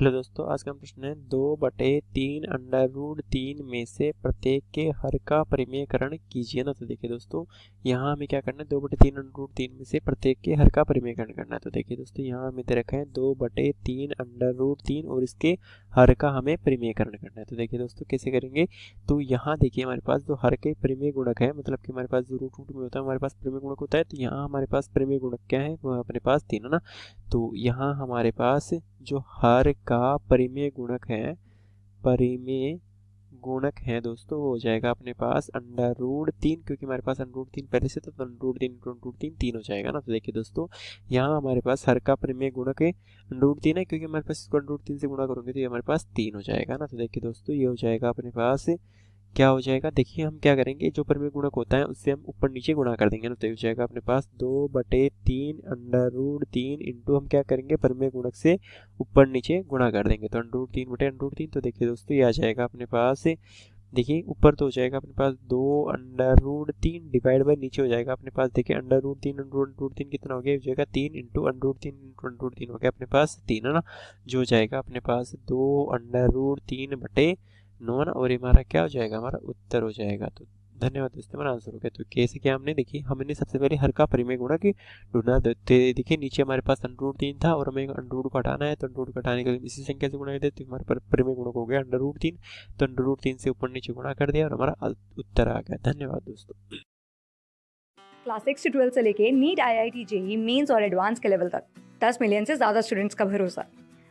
hello दोस्तों आज का प्रश्न है दो बटे तीन अंडर रूट तीन में से प्रत्येक के हर का परिमेयकरण कीजिए ना तो देखिए दोस्तों यहाँ हमें क्या करना है दो बटे तीन अंडर रूट तीन में से प्रत्येक के हर का परिमेयकरण करना है तो देखिए दोस्तों यहाँ हमें दे रखा है दो बटे तीन अंडर रूट तीन और इसके हर का हमें परिमेयकरण करना है तो देखिए दोस्तों कैसे करेंगे तो यहाँ देखिए हमारे पास जो हर के परिमेय गुणक है मतलब कि हमारे पास जो रूट रूट में होता है हमारे पास परिमेय गुणक होता है तो यहाँ हमारे पास परिमेय गुणक क्या है वो पास तीन है ना तो यहाँ हमारे पास जो हर का परिमेय गुणक है परिमेय गुणक है दोस्तों वो हो जाएगा अपने पास अंडर रूट तीन क्योंकि हमारे पास अंडर रूट तीन पहले से तो अंडर रूट तीन अंडर रूट तीन तीन हो जाएगा ना तो देखिए दोस्तों यहाँ हमारे पास हर का परिमेय गुणक है अंडर रूट तीन है क्योंकि हमारे पास इसको अंडर रूट तीन से गुणा करोगे तो ये हमारे पास तीन हो जाएगा ना तो देखिए दोस्तों ये हो जाएगा अपने पास क्या हो जाएगा देखिए हम क्या करेंगे जो परिमेय गुणक होता है उससे हम ऊपर नीचे गुणा कर देंगे ना तो हो जाएगा अपने पास दो बटे तीन अंडर रूट तीन इंटू हम क्या करेंगे परिमेय गुणक से ऊपर नीचे गुणा कर देंगे तो अंडर रूट तीन बटे अंडर रूट तीन तो देखिए दोस्तों ये आ जाएगा अपने पास देखिए ऊपर तो हो जाएगा अपने पास दो अंडर रूट तीन डिवाइड बाई नीचे हो जाएगा अपने पास देखिए अंडर रूट तीन अंडर रूट रूट तीन कितना हो गया हो जाएगा तीन इंटू अंडर रूट तीन इंटू अंडर रूट तीन हो गया अपने पास तीन है ना जो हो जाएगा अपने पास दो अंडर रूट तीन बटे ना और हमारा क्या हो जाएगा हमारा उत्तर हो जाएगा तो धन्यवाद दोस्तों हमारा आंसर हो गया तो कैसे क्या हमने देखी हमने सबसे पहले हर का परिमेय गुणा की ढूंढना देखिए नीचे हमारे पास अंडर रूट तीन था और हमें अंडर रूट को है तो अंडर रूट को के लिए इसी संख्या से गुणा कर तो हमारे पर परिमेय गुणक हो गया अंडर रूट तीन तो अंडर रूट तीन से ऊपर नीचे गुणा कर दिया और हमारा उत्तर आ गया धन्यवाद दोस्तों क्लास सिक्स से ट्वेल्थ से लेके NEET I I T JEE mains और एडवांस के लेवल तक दस मिलियन से ज़्यादा स्टूडेंट्स का भरोसा